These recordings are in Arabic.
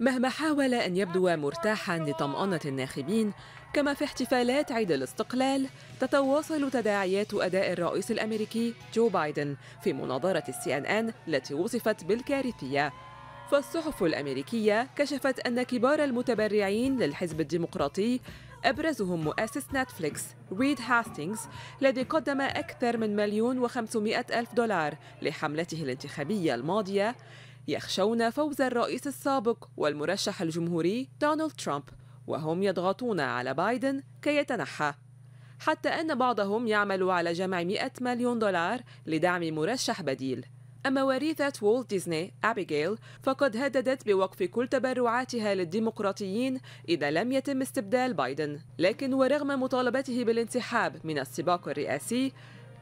مهما حاول أن يبدو مرتاحا لطمأنة الناخبين كما في احتفالات عيد الاستقلال تتواصل تداعيات أداء الرئيس الأمريكي جو بايدن في مناظرة السي أن أن التي وصفت بالكارثية فالصحف الأمريكية كشفت أن كبار المتبرعين للحزب الديمقراطي أبرزهم مؤسس نتفليكس ريد هاستينغز الذي قدم أكثر من مليون وخمسمائة ألف دولار لحملته الانتخابية الماضية يخشون فوز الرئيس السابق والمرشح الجمهوري دونالد ترامب وهم يضغطون على بايدن كي يتنحى حتى أن بعضهم يعمل على جمع 100 مليون دولار لدعم مرشح بديل أما وريثة وولت ديزني أبيجيل فقد هددت بوقف كل تبرعاتها للديمقراطيين إذا لم يتم استبدال بايدن لكن ورغم مطالبته بالانسحاب من السباق الرئاسي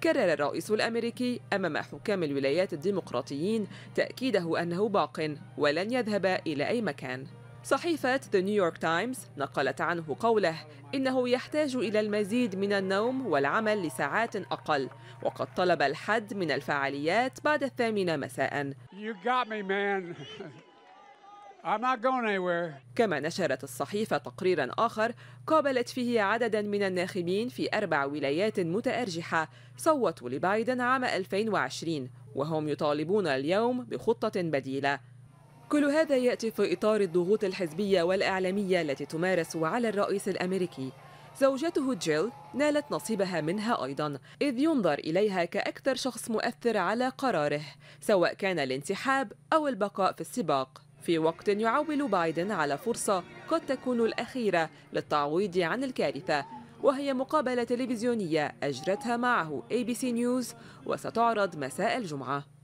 كرر الرئيس الأمريكي أمام حكام الولايات الديمقراطيين تأكيده أنه باق ولن يذهب إلى أي مكان صحيفة The New York Times نقلت عنه قوله إنه يحتاج إلى المزيد من النوم والعمل لساعات أقل وقد طلب الحد من الفعاليات بعد الثامنة مساء كما نشرت الصحيفة تقريرا آخر قابلت فيه عددا من الناخبين في أربع ولايات متأرجحة صوتوا لبايدن عام 2020 وهم يطالبون اليوم بخطة بديلة كل هذا يأتي في إطار الضغوط الحزبية والإعلامية التي تمارس على الرئيس الأمريكي زوجته جيل نالت نصيبها منها أيضا إذ ينظر إليها كأكثر شخص مؤثر على قراره سواء كان الانسحاب أو البقاء في السباق في وقت يعول بايدن على فرصة قد تكون الأخيرة للتعويض عن الكارثة وهي مقابلة تلفزيونية أجرتها معه ABC نيوز وستعرض مساء الجمعة